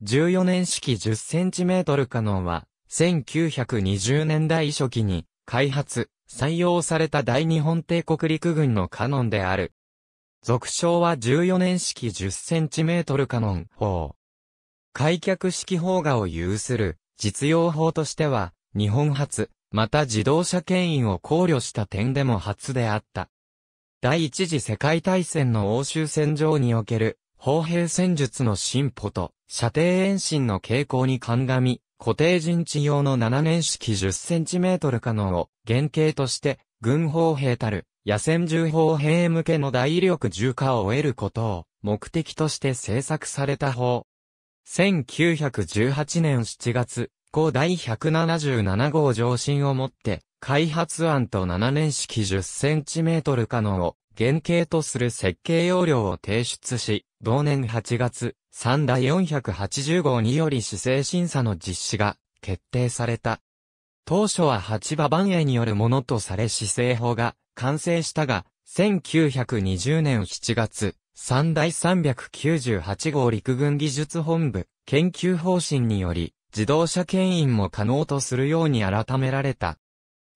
14年式 10cm カノンは、1920年代初期に開発、採用された大日本帝国陸軍のカノンである。俗称は14年式 10cm カノン砲。開脚式砲画を有する実用砲としては、日本初、また自動車牽引を考慮した点でも初であった。第一次世界大戦の欧州戦場における砲兵戦術の進歩と、射程延伸の傾向に鑑み、固定陣地用の7年式10センチメートルカノンを原型として、軍砲兵たる、野戦銃砲兵向けの大威力重火を得ることを目的として制作された砲。1918年7月、後第177号上進をもって、開発案と7年式10センチメートルカノンを原型とする設計要領を提出し、同年8月、3大480号により姿勢審査の実施が決定された。当初は八馬番営によるものとされ姿勢法が完成したが、1920年7月、三大398号陸軍技術本部研究方針により、自動車牽引も可能とするように改められた。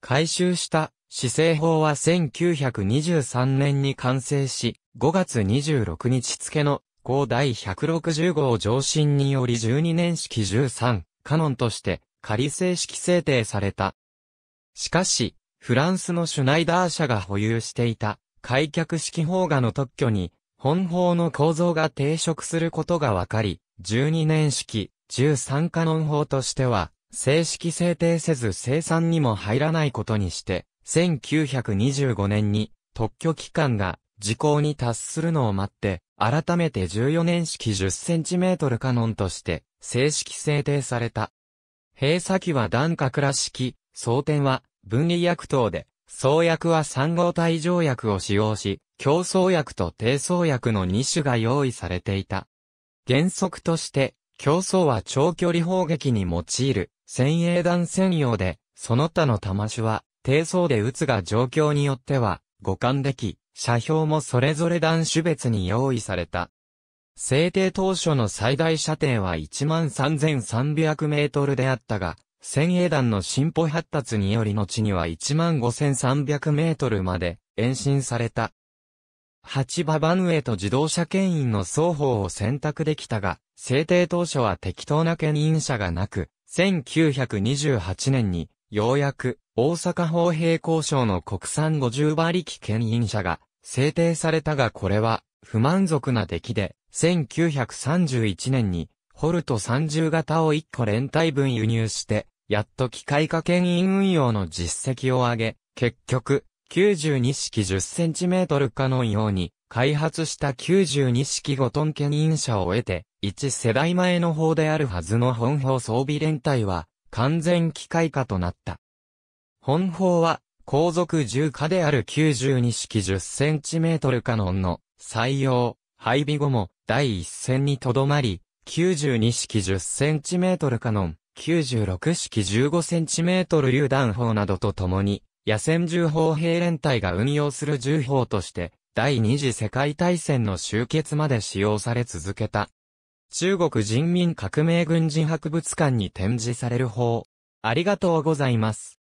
回収した施政法は1923年に完成し、5月26日付の後第160号上申により12年式13カノンとして仮正式制定された。しかし、フランスのシュナイダー社が保有していた開脚式法画の特許に本法の構造が抵触することが分かり、12年式13カノン法としては正式制定せず生産にも入らないことにして、1925年に特許期間が時効に達するのを待って、改めて14年式 10cm カノンとして正式制定された。閉鎖機は段角ら式、装填は分離薬等で、装薬は3号体条薬を使用し、競争薬と低層薬の2種が用意されていた。原則として、競争は長距離砲撃に用いる、先鋭弾専用で、その他の弾種は低層で打つが状況によっては、互換でき、車標もそれぞれ段種別に用意された。制定当初の最大射程は13,300メートルであったが、先鋭弾の進歩発達により後には15,300メートルまで延伸された。八馬番ヌエと自動車牽引の双方を選択できたが、制定当初は適当な牽引車がなく、1928年にようやく大阪法平交渉の国産50馬力牽引車が制定されたがこれは不満足な出来で、1931年にホルト30型を1個連帯分輸入して、やっと機械化牽引運用の実績を上げ、結局、92式 10cm 化のように、開発した92式5トン牽引車を得て、1世代前の方であるはずの本法装備連帯は、完全機械化となった。本法は、皇族重火である92式1 0トルカノンの採用、配備後も第一線にとどまり、92式1 0トルカノン、96式1 5トル榴弾砲などとともに、野戦重砲兵連隊が運用する重砲として、第二次世界大戦の終結まで使用され続けた。中国人民革命軍人博物館に展示される砲。ありがとうございます。